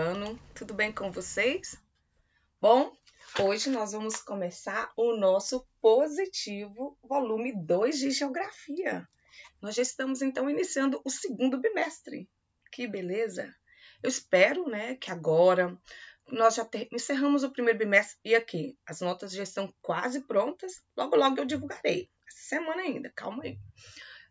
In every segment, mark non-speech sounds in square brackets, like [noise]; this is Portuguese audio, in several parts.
ano, tudo bem com vocês? Bom, hoje nós vamos começar o nosso positivo volume 2 de Geografia. Nós já estamos então iniciando o segundo bimestre. Que beleza! Eu espero, né, que agora nós já ter... encerramos o primeiro bimestre e aqui as notas já estão quase prontas. Logo, logo eu divulgarei. Essa semana ainda, calma aí.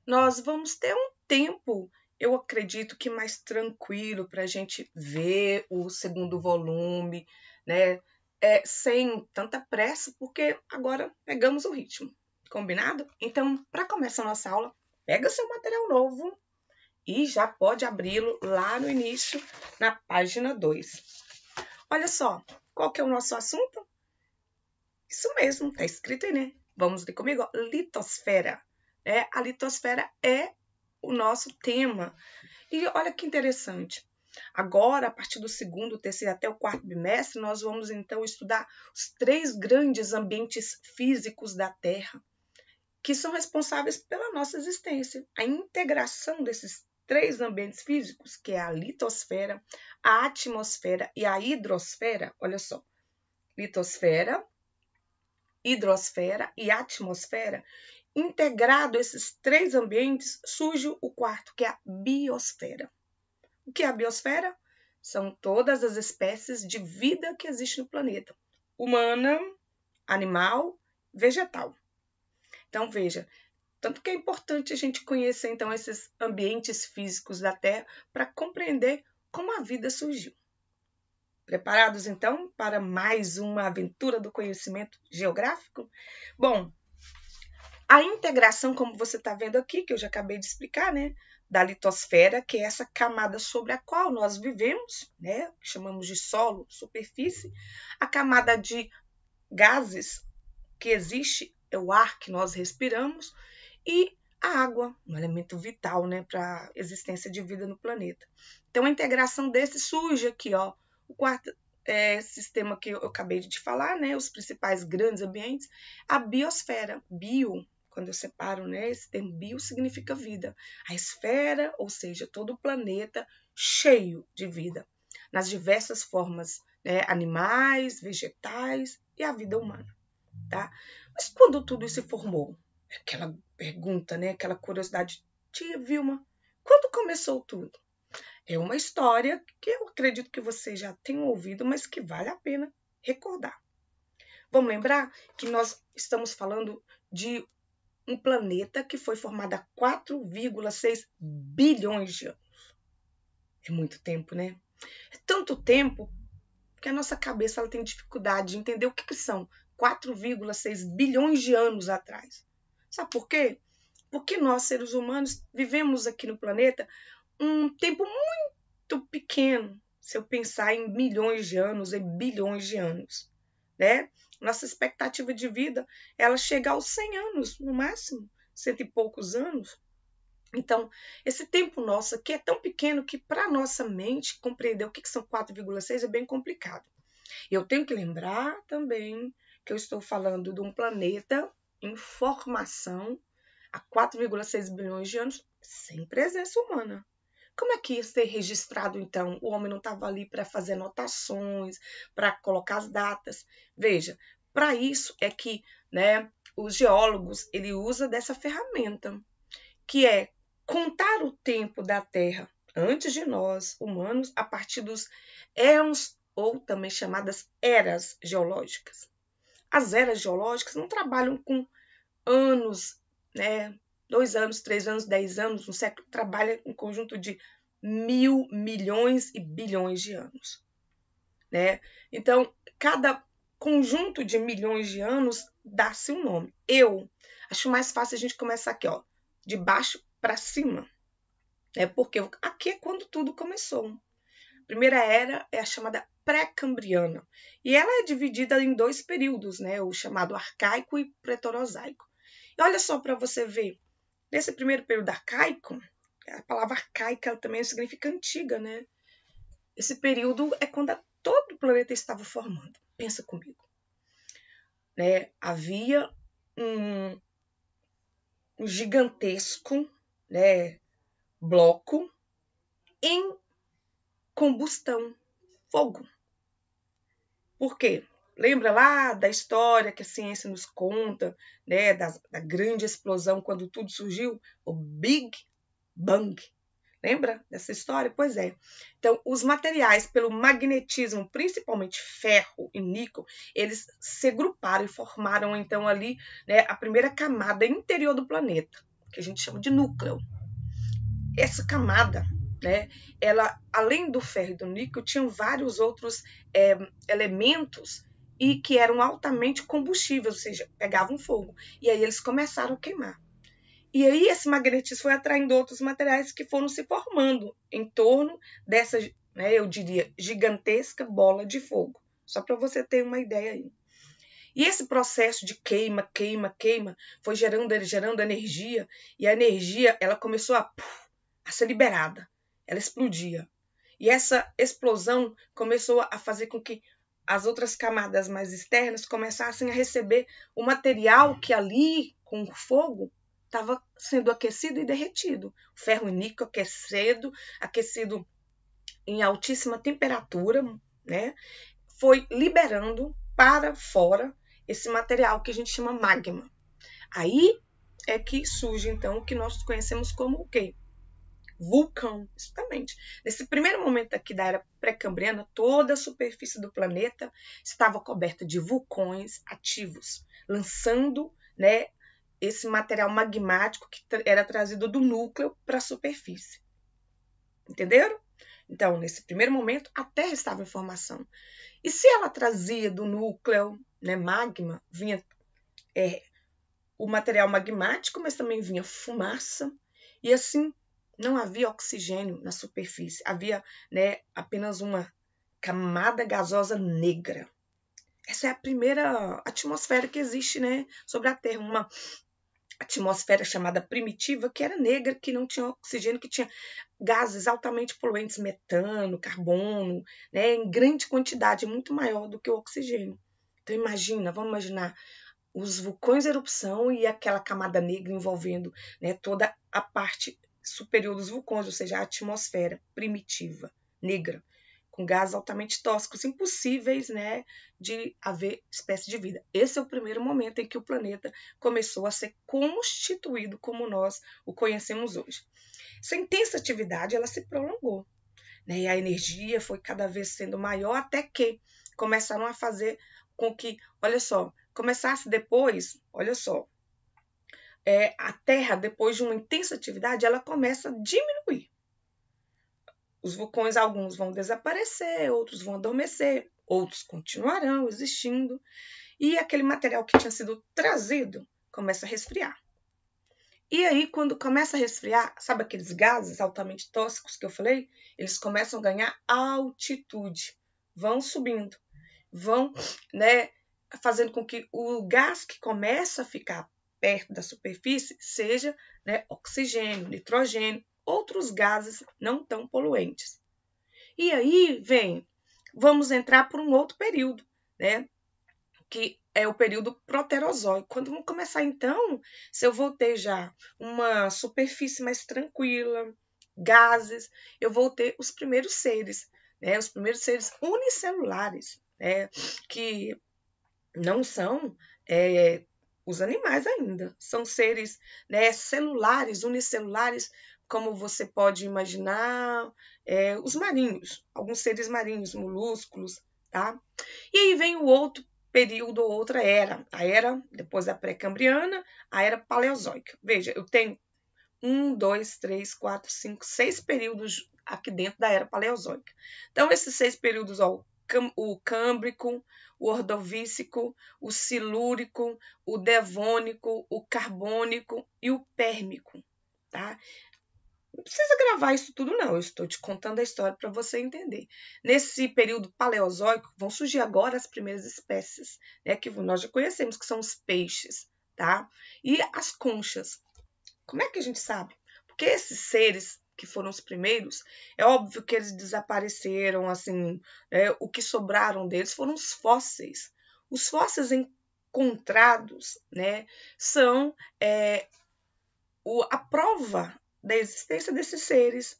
Nós vamos ter um tempo eu acredito que mais tranquilo para a gente ver o segundo volume, né? É, sem tanta pressa, porque agora pegamos o ritmo, combinado? Então, para começar nossa aula, pega seu material novo e já pode abri-lo lá no início, na página 2. Olha só, qual que é o nosso assunto? Isso mesmo, tá escrito aí, né? Vamos ler comigo, ó, litosfera. É, a litosfera é o nosso tema. E olha que interessante. Agora, a partir do segundo, terceiro até o quarto bimestre, nós vamos então estudar os três grandes ambientes físicos da Terra que são responsáveis pela nossa existência. A integração desses três ambientes físicos, que é a litosfera, a atmosfera e a hidrosfera, olha só. Litosfera, hidrosfera e atmosfera integrado esses três ambientes, surge o quarto, que é a biosfera. O que é a biosfera? São todas as espécies de vida que existe no planeta: humana, animal, vegetal. Então, veja, tanto que é importante a gente conhecer então esses ambientes físicos da Terra para compreender como a vida surgiu. Preparados então para mais uma aventura do conhecimento geográfico? Bom, a integração, como você está vendo aqui, que eu já acabei de explicar, né, da litosfera, que é essa camada sobre a qual nós vivemos, né, chamamos de solo, superfície, a camada de gases que existe, é o ar que nós respiramos, e a água, um elemento vital né, para a existência de vida no planeta. Então, a integração desse surge aqui, ó, o quarto é, sistema que eu acabei de falar, né, os principais grandes ambientes, a biosfera, bio, quando eu separo né, esse termo bio, significa vida. A esfera, ou seja, todo o planeta cheio de vida, nas diversas formas, né, animais, vegetais e a vida humana. Tá? Mas quando tudo se formou? Aquela pergunta, né, aquela curiosidade. Tia Vilma, quando começou tudo? É uma história que eu acredito que você já tenha ouvido, mas que vale a pena recordar. Vamos lembrar que nós estamos falando de um planeta que foi formado há 4,6 bilhões de anos. É muito tempo, né? É tanto tempo que a nossa cabeça ela tem dificuldade de entender o que, que são 4,6 bilhões de anos atrás. Sabe por quê? Porque nós, seres humanos, vivemos aqui no planeta um tempo muito pequeno, se eu pensar em milhões de anos, em bilhões de anos né? Nossa expectativa de vida, ela chega aos 100 anos, no máximo, cento e poucos anos. Então, esse tempo nosso aqui é tão pequeno que para nossa mente compreender o que, que são 4,6 é bem complicado. Eu tenho que lembrar também que eu estou falando de um planeta em formação há 4,6 bilhões de anos sem presença humana. Como é que ia ser registrado então? O homem não estava ali para fazer anotações, para colocar as datas. Veja, para isso é que, né, os geólogos, ele usa dessa ferramenta, que é contar o tempo da Terra antes de nós, humanos, a partir dos éons ou também chamadas eras geológicas. As eras geológicas não trabalham com anos, né, dois anos, três anos, dez anos, um século, trabalha um conjunto de mil, milhões e bilhões de anos. Né? Então, cada conjunto de milhões de anos dá-se um nome. Eu acho mais fácil a gente começar aqui, ó, de baixo para cima. Né? Porque aqui é quando tudo começou. A primeira era é a chamada pré-cambriana. E ela é dividida em dois períodos, né? o chamado arcaico e pretorosaico. E olha só para você ver Nesse primeiro período arcaico, a palavra arcaica também significa antiga, né? Esse período é quando todo o planeta estava formando. Pensa comigo. Né? Havia um, um gigantesco né, bloco em combustão, fogo. Por quê? Lembra lá da história que a ciência nos conta, né, da, da grande explosão quando tudo surgiu, o Big Bang. Lembra dessa história? Pois é. Então, os materiais, pelo magnetismo, principalmente ferro e níquel, eles se agruparam e formaram, então, ali né, a primeira camada interior do planeta, que a gente chama de núcleo. Essa camada, né, ela, além do ferro e do níquel, tinham vários outros é, elementos e que eram altamente combustíveis, ou seja, pegavam fogo. E aí eles começaram a queimar. E aí esse magnetismo foi atraindo outros materiais que foram se formando em torno dessa, né, eu diria, gigantesca bola de fogo. Só para você ter uma ideia aí. E esse processo de queima, queima, queima, foi gerando, gerando energia, e a energia ela começou a, a ser liberada, ela explodia. E essa explosão começou a fazer com que as outras camadas mais externas começassem a receber o material que ali, com o fogo, estava sendo aquecido e derretido. O ferro e níquel aquecido, aquecido em altíssima temperatura, né? Foi liberando para fora esse material que a gente chama magma. Aí é que surge então o que nós conhecemos como o quê? vulcão, justamente. Nesse primeiro momento aqui da era pré-cambriana, toda a superfície do planeta estava coberta de vulcões ativos, lançando né, esse material magmático que era trazido do núcleo para a superfície. Entenderam? Então, nesse primeiro momento, a Terra estava em formação. E se ela trazia do núcleo né, magma, vinha é, o material magmático, mas também vinha fumaça, e assim não havia oxigênio na superfície, havia né, apenas uma camada gasosa negra. Essa é a primeira atmosfera que existe né, sobre a Terra, uma atmosfera chamada primitiva, que era negra, que não tinha oxigênio, que tinha gases altamente poluentes, metano, carbono, né, em grande quantidade, muito maior do que o oxigênio. Então imagina, vamos imaginar os vulcões erupção e aquela camada negra envolvendo né, toda a parte superior dos vulcões, ou seja, a atmosfera primitiva, negra, com gases altamente tóxicos, impossíveis né, de haver espécie de vida. Esse é o primeiro momento em que o planeta começou a ser constituído como nós o conhecemos hoje. Essa intensa atividade ela se prolongou né, e a energia foi cada vez sendo maior até que começaram a fazer com que, olha só, começasse depois, olha só, é, a Terra, depois de uma intensa atividade, ela começa a diminuir. Os vulcões, alguns vão desaparecer, outros vão adormecer, outros continuarão existindo, e aquele material que tinha sido trazido começa a resfriar. E aí, quando começa a resfriar, sabe aqueles gases altamente tóxicos que eu falei? Eles começam a ganhar altitude, vão subindo, vão né, fazendo com que o gás que começa a ficar perto da superfície seja né, oxigênio, nitrogênio, outros gases não tão poluentes. E aí vem, vamos entrar por um outro período, né? Que é o período proterozoico. Quando vamos começar, então, se eu vou ter já uma superfície mais tranquila, gases, eu vou ter os primeiros seres, né? Os primeiros seres unicelulares, né? Que não são é, os animais ainda são seres né, celulares, unicelulares, como você pode imaginar, é, os marinhos, alguns seres marinhos, molúsculos, tá? E aí vem o outro período outra era, a era depois da pré-cambriana, a era paleozoica. Veja, eu tenho um, dois, três, quatro, cinco, seis períodos aqui dentro da era paleozoica. Então, esses seis períodos, ó, o câmbrico, o ordovícico, o silúrico, o devônico, o carbônico e o pérmico, tá? Não precisa gravar isso tudo, não. Eu estou te contando a história para você entender. Nesse período paleozoico, vão surgir agora as primeiras espécies, né? Que nós já conhecemos, que são os peixes, tá? E as conchas. Como é que a gente sabe? Porque esses seres que foram os primeiros, é óbvio que eles desapareceram, assim, né? o que sobraram deles foram os fósseis. Os fósseis encontrados, né, são é, o, a prova da existência desses seres,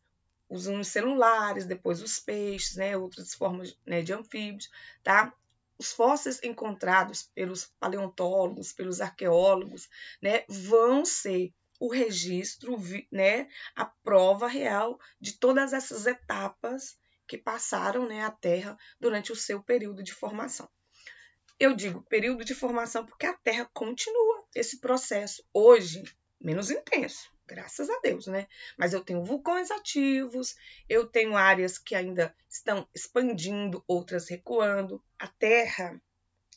os celulares, depois os peixes, né, outras formas né, de anfíbios, tá? Os fósseis encontrados pelos paleontólogos, pelos arqueólogos, né, vão ser o registro, né, a prova real de todas essas etapas que passaram né, a Terra durante o seu período de formação. Eu digo período de formação porque a Terra continua esse processo hoje, menos intenso, graças a Deus, né? Mas eu tenho vulcões ativos, eu tenho áreas que ainda estão expandindo, outras recuando. A Terra,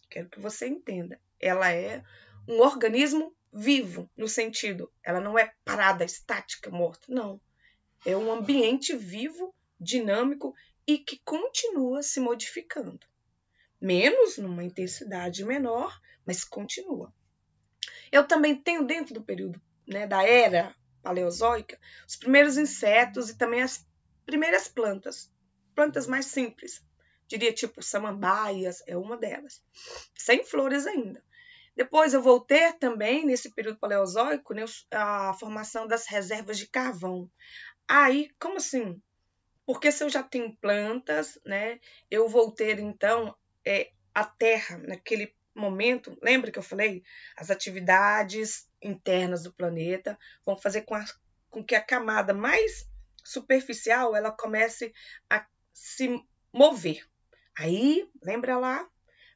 quero que você entenda, ela é um organismo vivo, no sentido, ela não é parada, estática, morta, não. É um ambiente vivo, dinâmico e que continua se modificando. Menos, numa intensidade menor, mas continua. Eu também tenho dentro do período né, da era paleozoica os primeiros insetos e também as primeiras plantas, plantas mais simples, diria tipo samambaias, é uma delas, sem flores ainda. Depois eu vou ter também, nesse período paleozoico, né, a formação das reservas de carvão. Aí, como assim? Porque se eu já tenho plantas, né, eu vou ter então é, a terra naquele momento. Lembra que eu falei? As atividades internas do planeta vão fazer com, a, com que a camada mais superficial ela comece a se mover. Aí, lembra lá?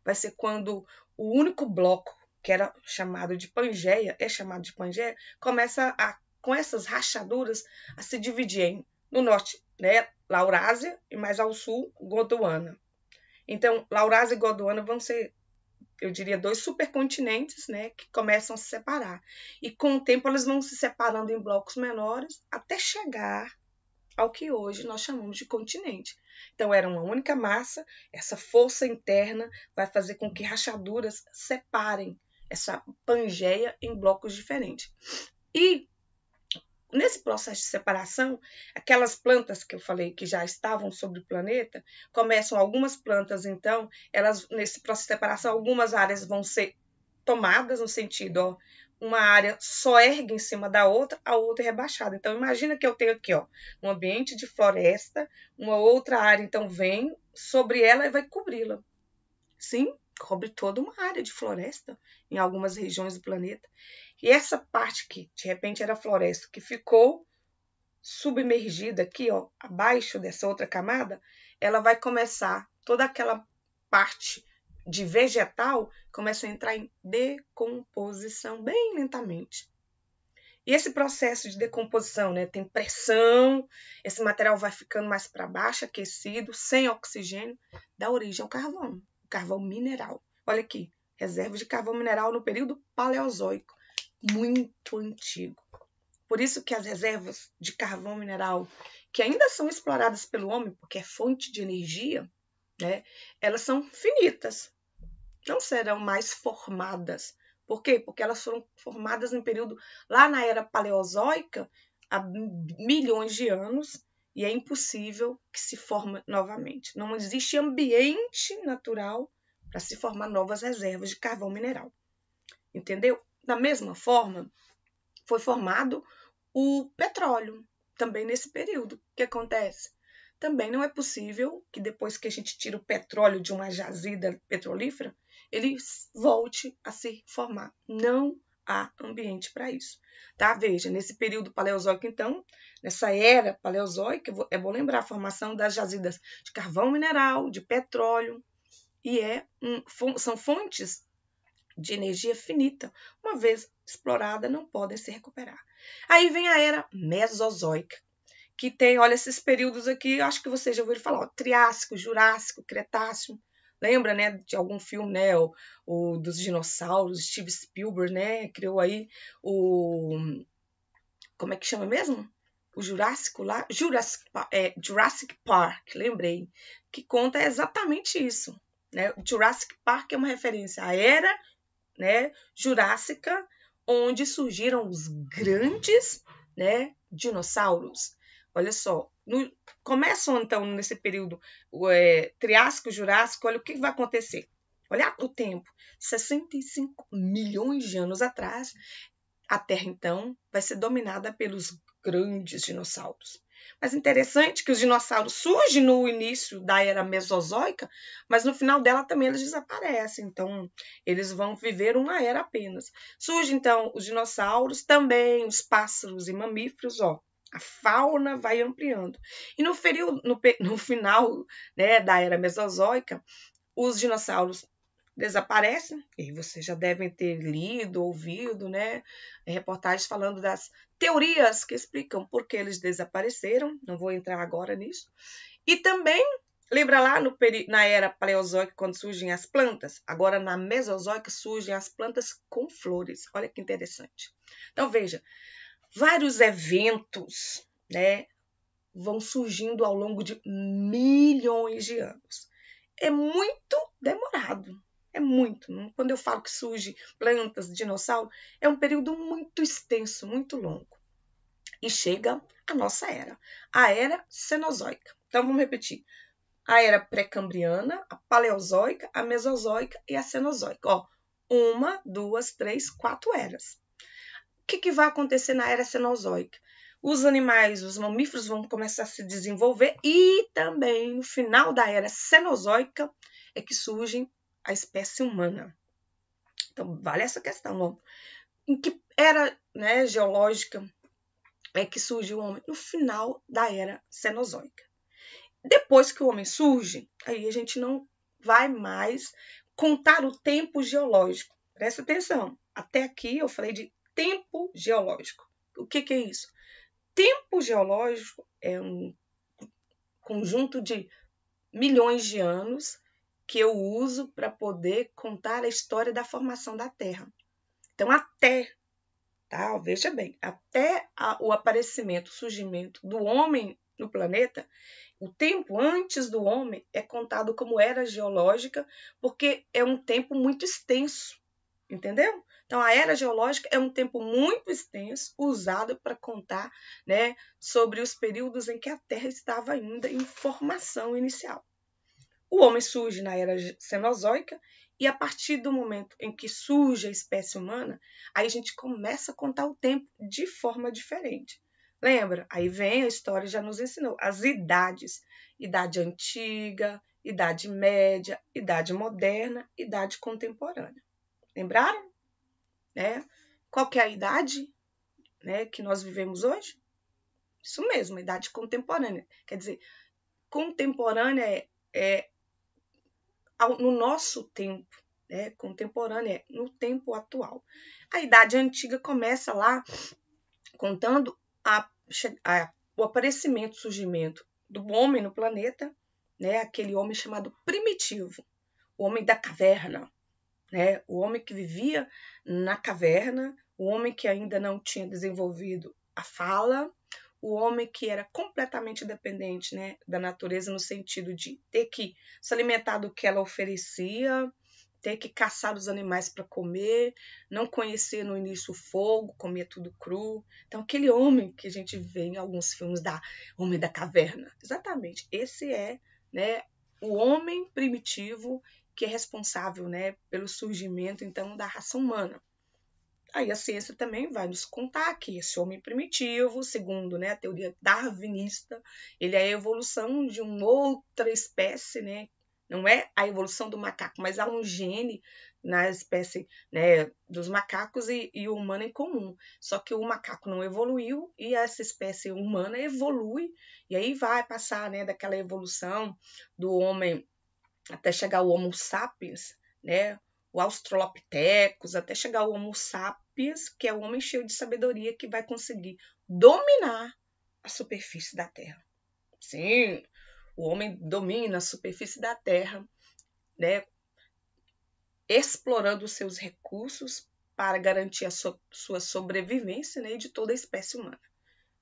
Vai ser quando o único bloco que era chamado de Pangeia, é chamado de Pangeia, começa a, com essas rachaduras a se dividir em, no norte, né, Laurásia, e mais ao sul, Gondwana. Então, Laurásia e Gondwana vão ser, eu diria, dois supercontinentes, né, que começam a se separar. E com o tempo elas vão se separando em blocos menores até chegar ao que hoje nós chamamos de continente. Então, era uma única massa, essa força interna vai fazer com que rachaduras separem essa pangeia em blocos diferentes. E nesse processo de separação, aquelas plantas que eu falei que já estavam sobre o planeta, começam algumas plantas, então, elas nesse processo de separação, algumas áreas vão ser tomadas no sentido, ó, uma área só ergue em cima da outra, a outra é rebaixada. Então imagina que eu tenho aqui, ó, um ambiente de floresta, uma outra área então vem sobre ela e vai cobri-la. Sim? cobre toda uma área de floresta em algumas regiões do planeta. E essa parte que de repente era floresta, que ficou submergida aqui, ó, abaixo dessa outra camada, ela vai começar toda aquela parte de vegetal começa a entrar em decomposição bem lentamente. E esse processo de decomposição, né, tem pressão, esse material vai ficando mais para baixo, aquecido, sem oxigênio, dá origem ao carvão carvão mineral. Olha aqui, reserva de carvão mineral no período paleozoico, muito antigo. Por isso que as reservas de carvão mineral, que ainda são exploradas pelo homem, porque é fonte de energia, né, elas são finitas, não serão mais formadas. Por quê? Porque elas foram formadas em período lá na era paleozoica, há milhões de anos, e é impossível que se forme novamente. Não existe ambiente natural para se formar novas reservas de carvão mineral. Entendeu? Da mesma forma, foi formado o petróleo também nesse período. O que acontece? Também não é possível que depois que a gente tira o petróleo de uma jazida petrolífera, ele volte a se formar. Não há ambiente para isso. Tá? Veja, nesse período paleozoico, então, nessa era paleozoica, é bom lembrar a formação das jazidas de carvão mineral, de petróleo, e é um, são fontes de energia finita, uma vez explorada, não podem se recuperar. Aí vem a era mesozoica, que tem, olha, esses períodos aqui, acho que vocês já ouviram falar, ó, Triássico, Jurássico, Cretáceo, lembra, né, de algum filme, né, o, o dos dinossauros, Steve Spielberg, né, criou aí o como é que chama mesmo? O Jurássico lá, Jurassic, é, Jurassic Park, lembrei, que conta exatamente isso, né? O Jurassic Park é uma referência à era, né, Jurássica, onde surgiram os grandes, né, dinossauros. Olha só, no, começam, então, nesse período é, Triássico, Jurássico, olha o que vai acontecer. Olha o tempo. 65 milhões de anos atrás, a Terra, então, vai ser dominada pelos grandes dinossauros. Mas interessante que os dinossauros surgem no início da era mesozoica, mas no final dela também eles desaparecem. Então, eles vão viver uma era apenas. Surgem, então, os dinossauros, também os pássaros e mamíferos, ó a fauna vai ampliando. E no, período, no, no final né, da era mesozoica, os dinossauros desaparecem, e vocês já devem ter lido, ouvido, né, reportagens falando das teorias que explicam por que eles desapareceram, não vou entrar agora nisso. E também, lembra lá no, na era paleozoica, quando surgem as plantas? Agora, na mesozoica, surgem as plantas com flores. Olha que interessante. Então, veja, vários eventos, né, vão surgindo ao longo de milhões de anos. É muito demorado, é muito. Quando eu falo que surge plantas, dinossauro, é um período muito extenso, muito longo. E chega a nossa era, a era cenozoica. Então vamos repetir: a era pré-cambriana, a paleozoica, a mesozoica e a cenozoica. Ó, uma, duas, três, quatro eras que, que vai acontecer na era Cenozoica? Os animais, os mamíferos vão começar a se desenvolver e também no final da era Cenozoica é que surge a espécie humana. Então, vale essa questão. Ó. Em que era né, geológica é que surge o homem? No final da era Cenozoica. Depois que o homem surge, aí a gente não vai mais contar o tempo geológico. Presta atenção. Até aqui eu falei de tempo geológico. O que, que é isso? Tempo geológico é um conjunto de milhões de anos que eu uso para poder contar a história da formação da Terra. Então, até, tá? veja bem, até a, o aparecimento, o surgimento do homem no planeta, o tempo antes do homem é contado como era geológica, porque é um tempo muito extenso, entendeu? Então, a era geológica é um tempo muito extenso usado para contar né, sobre os períodos em que a Terra estava ainda em formação inicial. O homem surge na era cenozoica e a partir do momento em que surge a espécie humana, aí a gente começa a contar o tempo de forma diferente. Lembra? Aí vem a história já nos ensinou as idades: idade antiga, idade média, idade moderna, idade contemporânea. Lembraram? né? Qual que é a idade, né, que nós vivemos hoje? Isso mesmo, a idade contemporânea. Quer dizer, contemporânea é, é ao, no nosso tempo, né? Contemporânea é no tempo atual. A idade antiga começa lá contando a, a, o aparecimento, o surgimento do homem no planeta, né? Aquele homem chamado primitivo, o homem da caverna, né? O homem que vivia na caverna, o homem que ainda não tinha desenvolvido a fala, o homem que era completamente dependente né, da natureza no sentido de ter que se alimentar do que ela oferecia, ter que caçar os animais para comer, não conhecer no início o fogo, comia tudo cru. Então, aquele homem que a gente vê em alguns filmes da Homem da Caverna. Exatamente, esse é né, o homem primitivo que é responsável né, pelo surgimento então da raça humana. Aí a ciência também vai nos contar que esse homem primitivo, segundo né, a teoria darwinista, ele é a evolução de uma outra espécie, né? Não é a evolução do macaco, mas há um gene na espécie né, dos macacos e, e o humano em comum. Só que o macaco não evoluiu e essa espécie humana evolui e aí vai passar né, daquela evolução do homem até chegar o Homo sapiens, né? O Australopithecus, até chegar o Homo sapiens, que é o homem cheio de sabedoria que vai conseguir dominar a superfície da Terra. Sim, o homem domina a superfície da Terra, né? Explorando os seus recursos para garantir a so sua sobrevivência né, de toda a espécie humana.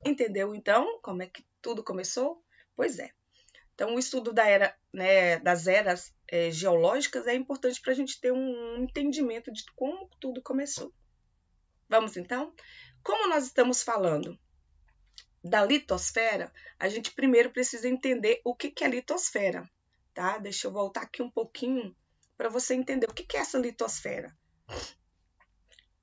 Entendeu então como é que tudo começou? Pois é. Então, o estudo da era, né, das eras é, geológicas é importante para a gente ter um, entendimento de como tudo começou. Vamos então? Como nós estamos falando da litosfera, a gente primeiro precisa entender o que, que é litosfera, tá? Deixa eu voltar aqui um pouquinho para você entender o que, que é essa litosfera.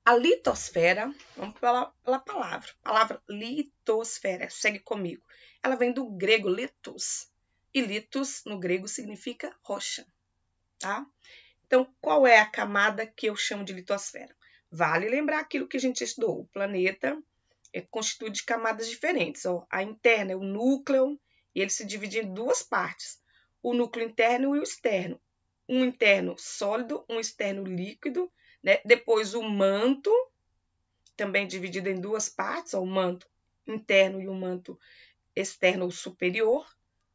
A litosfera, vamos pela, pela palavra, a palavra litosfera, segue comigo. Ela vem do grego litos, e litos, no grego, significa rocha. Tá? Então, qual é a camada que eu chamo de litosfera? Vale lembrar aquilo que a gente estudou. O planeta é, constituído de camadas diferentes. Ó. A interna é o núcleo, e ele se divide em duas partes. O núcleo interno e o externo. Um interno sólido, um externo líquido. Né? Depois o manto, também dividido em duas partes, ó, o manto interno e o manto externo ou superior,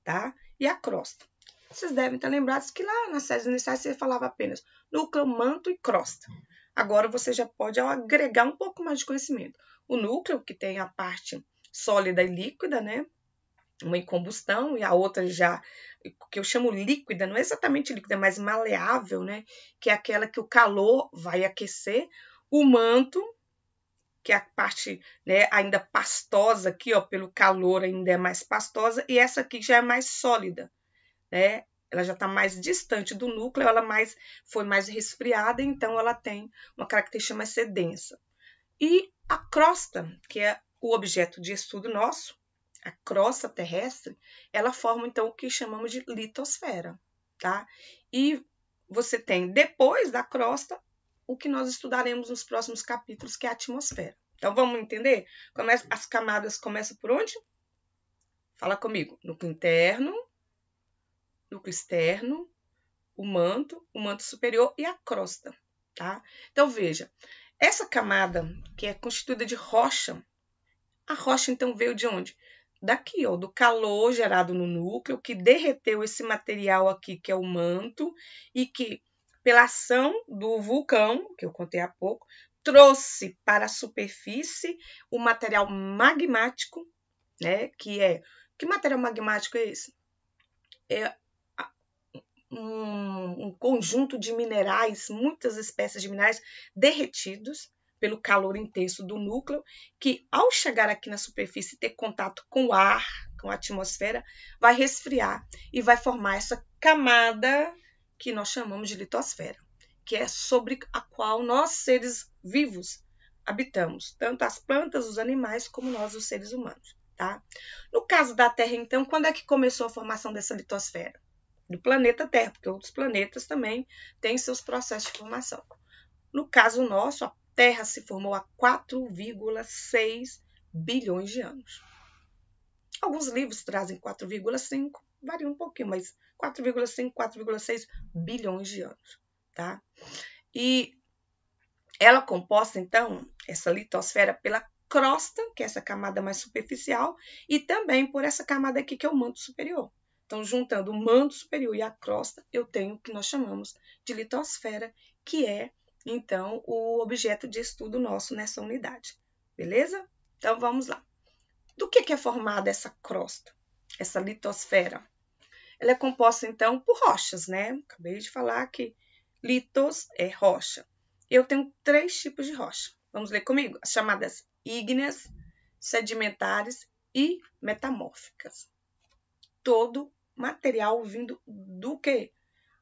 tá? e a crosta. Vocês devem estar lembrados que lá nas séries iniciais você falava apenas núcleo, manto e crosta. Agora você já pode agregar um pouco mais de conhecimento. O núcleo, que tem a parte sólida e líquida, né? Uma em combustão e a outra já, que eu chamo líquida, não é exatamente líquida, mas maleável, né? Que é aquela que o calor vai aquecer. O manto, que a parte né, ainda pastosa aqui, ó, pelo calor ainda é mais pastosa, e essa aqui já é mais sólida, né? Ela já está mais distante do núcleo, ela mais foi mais resfriada, então ela tem uma característica mais densa. E a crosta, que é o objeto de estudo nosso, a crosta terrestre, ela forma então o que chamamos de litosfera, tá? E você tem depois da crosta o que nós estudaremos nos próximos capítulos, que é a atmosfera. Então vamos entender? Começa, as camadas começam por onde? Fala comigo. Núcleo interno, núcleo externo, o manto, o manto superior e a crosta, tá? Então veja, essa camada que é constituída de rocha, a rocha então veio de onde? Daqui, ó, do calor gerado no núcleo que derreteu esse material aqui que é o manto e que pela ação do vulcão, que eu contei há pouco, trouxe para a superfície o material magmático, né, que é que material magmático é esse? É um, um conjunto de minerais, muitas espécies de minerais derretidos pelo calor intenso do núcleo, que ao chegar aqui na superfície e ter contato com o ar, com a atmosfera, vai resfriar e vai formar essa camada que nós chamamos de litosfera, que é sobre a qual nós, seres vivos, habitamos, tanto as plantas, os animais, como nós, os seres humanos. Tá? No caso da Terra, então, quando é que começou a formação dessa litosfera? Do planeta Terra, porque outros planetas também têm seus processos de formação. No caso nosso, a Terra se formou há 4,6 bilhões de anos. Alguns livros trazem 4,5, varia um pouquinho, mas 4,5, 4,6 bilhões de anos, tá? E ela é composta, então, essa litosfera pela crosta, que é essa camada mais superficial, e também por essa camada aqui que é o manto superior. Então, juntando o manto superior e a crosta, eu tenho o que nós chamamos de litosfera, que é, então, o objeto de estudo nosso nessa unidade. Beleza? Então, vamos lá. Do que é formada essa crosta, essa litosfera? Ela é composta então por rochas, né? Acabei de falar que litos é rocha. Eu tenho três tipos de rocha. Vamos ler comigo? As chamadas ígneas, sedimentares e metamórficas. Todo material vindo do quê?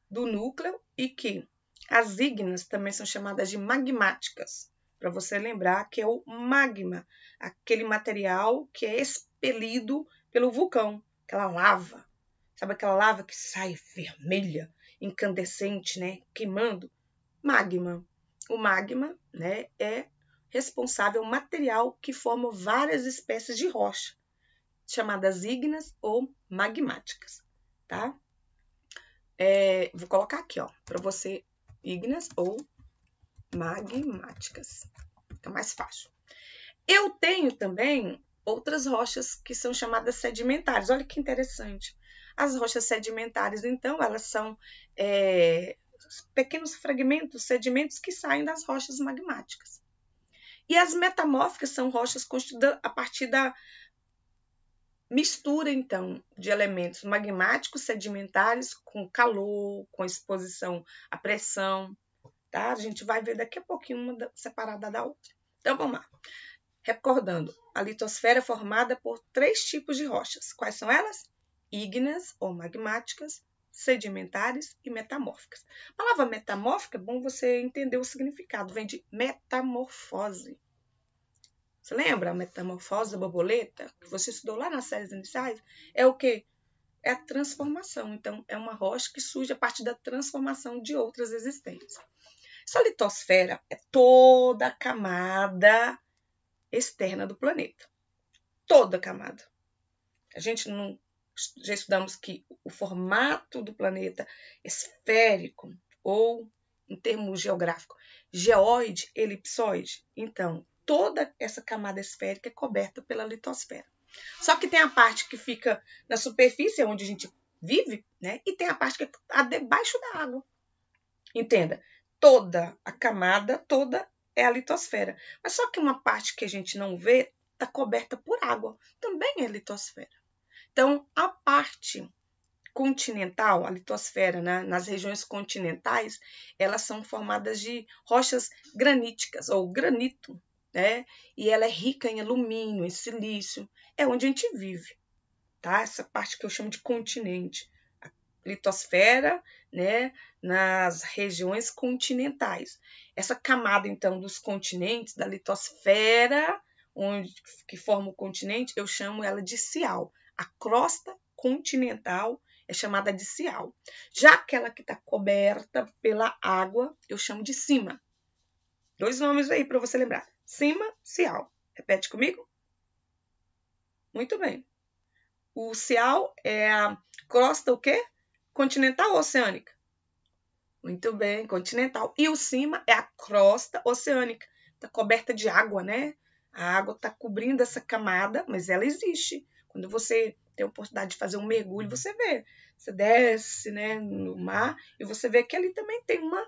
Do núcleo e que as ígneas também são chamadas de magmáticas, para você lembrar que é o magma, aquele material que é expelido pelo vulcão, aquela lava Sabe aquela lava que sai vermelha, incandescente, né? Queimando? Magma. O magma, né, é responsável material que forma várias espécies de rocha, chamadas ígneas ou magmáticas, tá? É, vou colocar aqui, ó, para você, ígneas ou magmáticas. Fica mais fácil. Eu tenho também outras rochas que são chamadas sedimentares. Olha que interessante. As rochas sedimentares, então, elas são é, pequenos fragmentos, sedimentos que saem das rochas magmáticas. E as metamórficas são rochas construídas a partir da mistura, então, de elementos magmáticos, sedimentares, com calor, com exposição à pressão. Tá? A gente vai ver daqui a pouquinho uma separada da outra. Então, vamos lá. Recordando, a litosfera é formada por três tipos de rochas. Quais são elas? ígneas ou magmáticas, sedimentares e metamórficas. A palavra metamórfica é bom você entender o significado, vem de metamorfose. Você lembra a metamorfose da borboleta que você estudou lá nas séries iniciais? É o que? É a transformação. Então, é uma rocha que surge a partir da transformação de outras existências. Solitosfera litosfera é toda a camada externa do planeta. Toda a camada. A gente não já estudamos que o formato do planeta esférico ou em termos geográficos, geóide, elipsoide. Então, toda essa camada esférica é coberta pela litosfera. Só que tem a parte que fica na superfície, onde a gente vive, né? E tem a parte que está é debaixo da água. Entenda, toda a camada, toda é a litosfera. Mas só que uma parte que a gente não vê está coberta por água. Também é litosfera. Então, a parte continental, a litosfera, né? nas regiões continentais, elas são formadas de rochas graníticas ou granito, né? E ela é rica em alumínio, em silício, é onde a gente vive, tá? Essa parte que eu chamo de continente, a litosfera, né? Nas regiões continentais. Essa camada então dos continentes, da litosfera, onde que forma o continente, eu chamo ela de cial. A crosta continental é chamada de cial. Já aquela que está coberta pela água, eu chamo de cima. Dois nomes aí para você lembrar: cima, cial. Repete comigo? Muito bem. O cial é a crosta o quê? Continental ou oceânica? Muito bem, continental. E o cima é a crosta oceânica. Está coberta de água, né? A água está cobrindo essa camada, mas ela existe. Quando você tem a oportunidade de fazer um mergulho, você vê, você desce né, no mar e você vê que ali também tem uma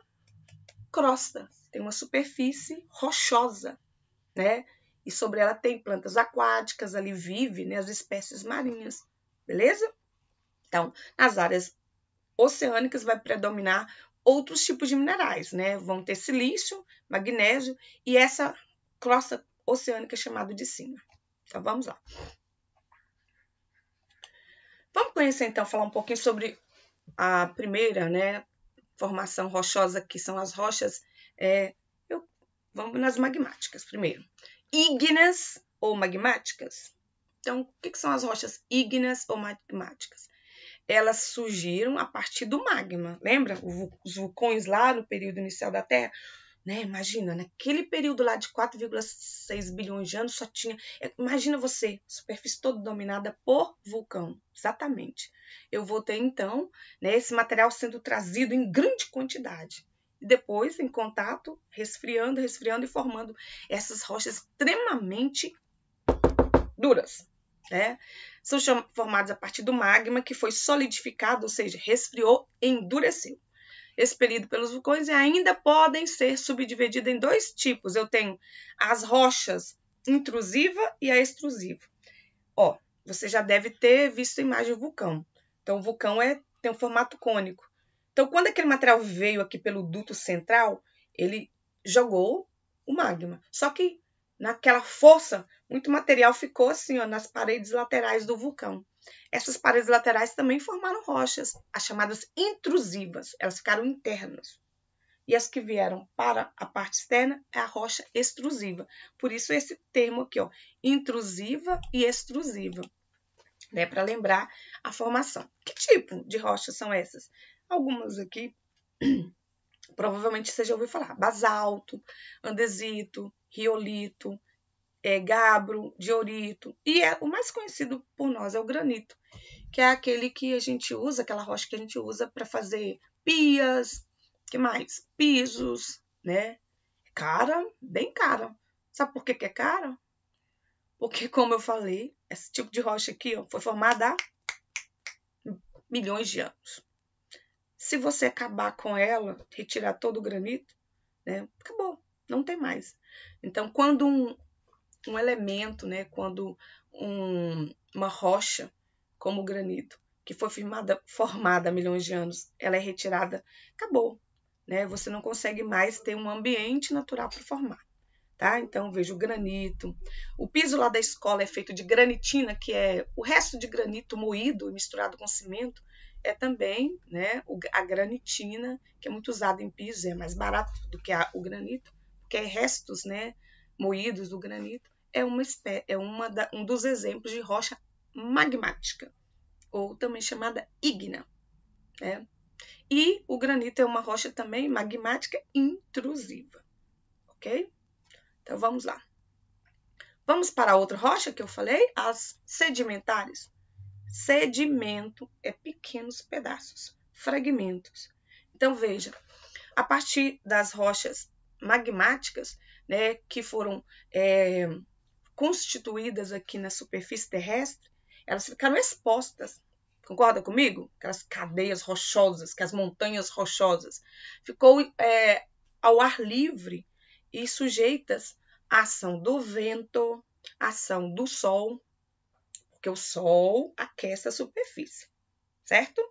crosta, tem uma superfície rochosa, né? E sobre ela tem plantas aquáticas, ali vive né, as espécies marinhas, beleza? Então, nas áreas oceânicas vai predominar outros tipos de minerais, né? Vão ter silício, magnésio e essa crosta oceânica chamada de cima. Então vamos lá. Vamos conhecer então, falar um pouquinho sobre a primeira, né, formação rochosa, que são as rochas. É, eu, vamos nas magmáticas primeiro. Ígneas ou magmáticas. Então, o que, que são as rochas ígneas ou magmáticas? elas surgiram a partir do magma. Lembra os vulcões lá no período inicial da Terra? Né? Imagina, naquele período lá de 4,6 bilhões de anos só tinha. É, imagina você, superfície toda dominada por vulcão. Exatamente. Eu vou ter então né, esse material sendo trazido em grande quantidade. E depois, em contato, resfriando, resfriando e formando essas rochas extremamente duras. Né? São formadas a partir do magma que foi solidificado, ou seja, resfriou e endureceu expelido pelos vulcões e ainda podem ser subdivididas em dois tipos. Eu tenho as rochas intrusiva e a extrusiva. Ó, você já deve ter visto a imagem do vulcão. Então, o vulcão é, tem um formato cônico. Então, quando aquele material veio aqui pelo duto central, ele jogou o magma. Só que naquela força, muito material ficou assim, ó, nas paredes laterais do vulcão. Essas paredes laterais também formaram rochas, as chamadas intrusivas, elas ficaram internas. E as que vieram para a parte externa é a rocha extrusiva. Por isso esse termo aqui, ó, intrusiva e extrusiva, né, para lembrar a formação. Que tipo de rochas são essas? Algumas aqui [clears throat] provavelmente você já ouviu falar: basalto, andesito, riolito, é, gabro, diorito, e é, o mais conhecido por nós é o granito, que é aquele que a gente usa, aquela rocha que a gente usa para fazer pias, que mais? Pisos, né? É cara, bem cara. Sabe por que, que é cara? Porque, como eu falei, esse tipo de rocha aqui ó, foi formada há milhões de anos. Se você acabar com ela, retirar todo o granito, né, acabou, não tem mais. Então, quando um, um elemento, né, quando um, uma rocha, como o granito, que foi firmada, formada há milhões de anos, ela é retirada, acabou. Né? Você não consegue mais ter um ambiente natural para formar. Tá? Então vejo o granito. O piso lá da escola é feito de granitina, que é o resto de granito moído e misturado com cimento, é também, né, a granitina, que é muito usada em piso, é mais barato do que a, o granito, porque é restos, né, moídos do granito é, uma, é uma da, um dos exemplos de rocha magmática, ou também chamada ígnea Né? E o granito é uma rocha também magmática intrusiva, ok? Então vamos lá. Vamos para a outra rocha que eu falei, as sedimentares. Sedimento é pequenos pedaços, fragmentos. Então veja, a partir das rochas magmáticas, né, que foram é, constituídas aqui na superfície terrestre, elas ficaram expostas. Concorda comigo? Aquelas cadeias rochosas, que as montanhas rochosas. Ficou é, ao ar livre e sujeitas à ação do vento, à ação do sol, porque o sol aquece a superfície, certo?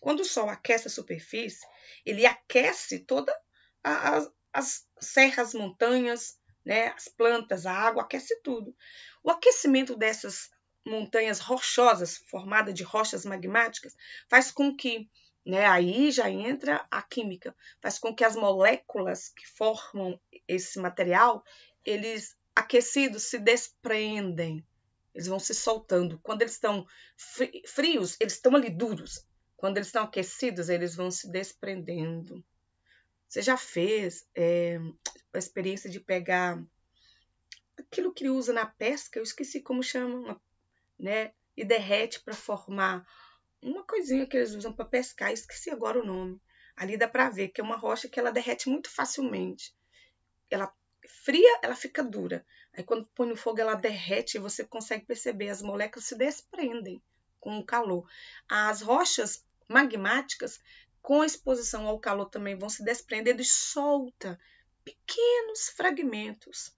Quando o sol aquece a superfície, ele aquece toda as serras, montanhas, né? As plantas, a água aquece tudo. O aquecimento dessas montanhas rochosas, formada de rochas magmáticas, faz com que, né, aí já entra a química, faz com que as moléculas que formam esse material, eles aquecidos se desprendem, eles vão se soltando. Quando eles estão frios, eles estão ali duros. Quando eles estão aquecidos, eles vão se desprendendo. Você já fez é, a experiência de pegar aquilo que usa na pesca, eu esqueci como chama, né? E derrete para formar uma coisinha que eles usam para pescar, esqueci agora o nome. Ali dá para ver que é uma rocha que ela derrete muito facilmente. Ela fria, ela fica dura. Aí quando põe no fogo, ela derrete e você consegue perceber as moléculas se desprendem com o calor. As rochas magmáticas, com a exposição ao calor também vão se desprendendo e solta pequenos fragmentos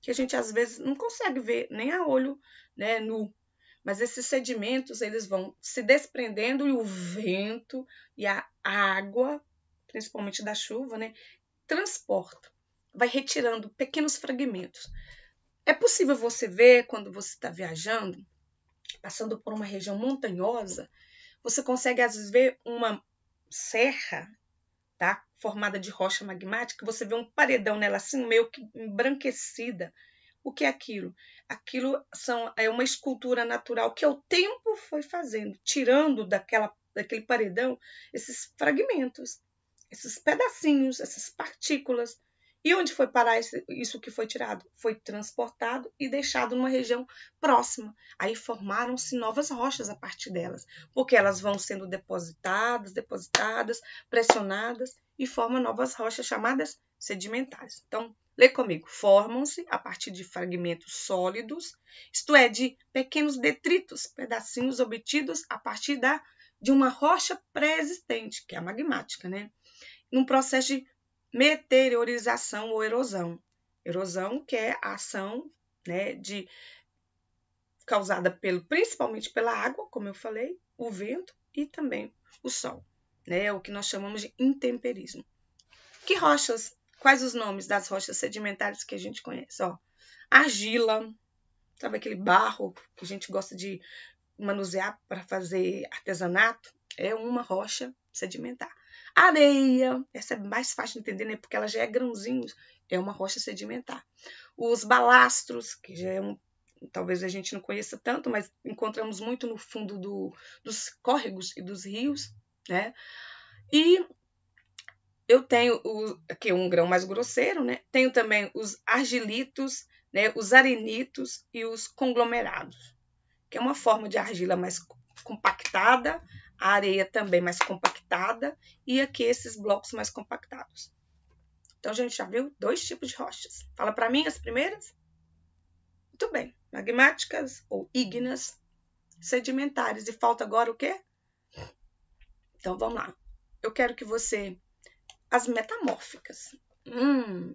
que a gente às vezes não consegue ver nem a olho né, nu. Mas esses sedimentos eles vão se desprendendo e o vento e a água, principalmente da chuva, né, transporta, vai retirando pequenos fragmentos. É possível você ver quando você está viajando, passando por uma região montanhosa, você consegue às vezes ver uma serra, tá? Formada de rocha magmática, você vê um paredão nela assim, meio que embranquecida. O que é aquilo? Aquilo são, é uma escultura natural que o tempo foi fazendo, tirando daquela, daquele paredão esses fragmentos, esses pedacinhos, essas partículas e onde foi parar esse, isso que foi tirado? Foi transportado e deixado numa região próxima. Aí formaram-se novas rochas a partir delas, porque elas vão sendo depositadas, depositadas, pressionadas e formam novas rochas chamadas sedimentares. Então, lê comigo. Formam-se a partir de fragmentos sólidos, isto é, de pequenos detritos, pedacinhos obtidos a partir da, de uma rocha pré-existente, que é a magmática, né? Num processo de meteorização ou erosão. Erosão que é a ação né, de, causada pelo, principalmente pela água, como eu falei, o vento e também o sol, né, o que nós chamamos de intemperismo. Que rochas? Quais os nomes das rochas sedimentares que a gente conhece? Ó, argila, sabe aquele barro que a gente gosta de manusear para fazer artesanato? É uma rocha sedimentar. Areia, essa é mais fácil de entender, né? Porque ela já é grãozinho, é uma rocha sedimentar. Os balastros, que já é um, talvez a gente não conheça tanto, mas encontramos muito no fundo do, dos córregos e dos rios, né? E eu tenho o, aqui um grão mais grosseiro, né? Tenho também os argilitos, né? Os arenitos e os conglomerados, que é uma forma de argila mais compactada, a areia também mais compactada compactada e aqui esses blocos mais compactados. Então, a gente já viu dois tipos de rochas. Fala para mim as primeiras? Muito bem. Magmáticas ou ígneas, sedimentares. E falta agora o quê? Então, vamos lá. Eu quero que você... As metamórficas. Hum,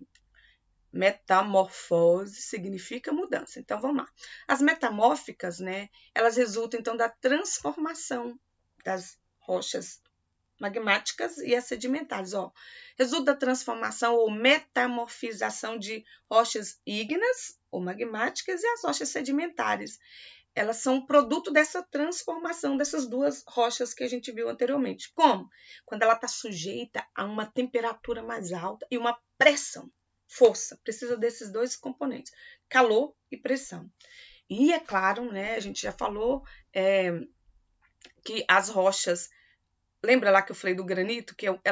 Metamorfose significa mudança. Então vamos lá. As metamórficas, né, elas resultam então da transformação das rochas magmáticas e as sedimentares. Ó. Resulta da transformação ou metamorfização de rochas ígneas ou magmáticas e as rochas sedimentares. Elas são produto dessa transformação dessas duas rochas que a gente viu anteriormente. Como? Quando ela está sujeita a uma temperatura mais alta e uma pressão, força. Precisa desses dois componentes, calor e pressão. E é claro, né, a gente já falou é, que as rochas Lembra lá que eu falei do granito? Que eu, ela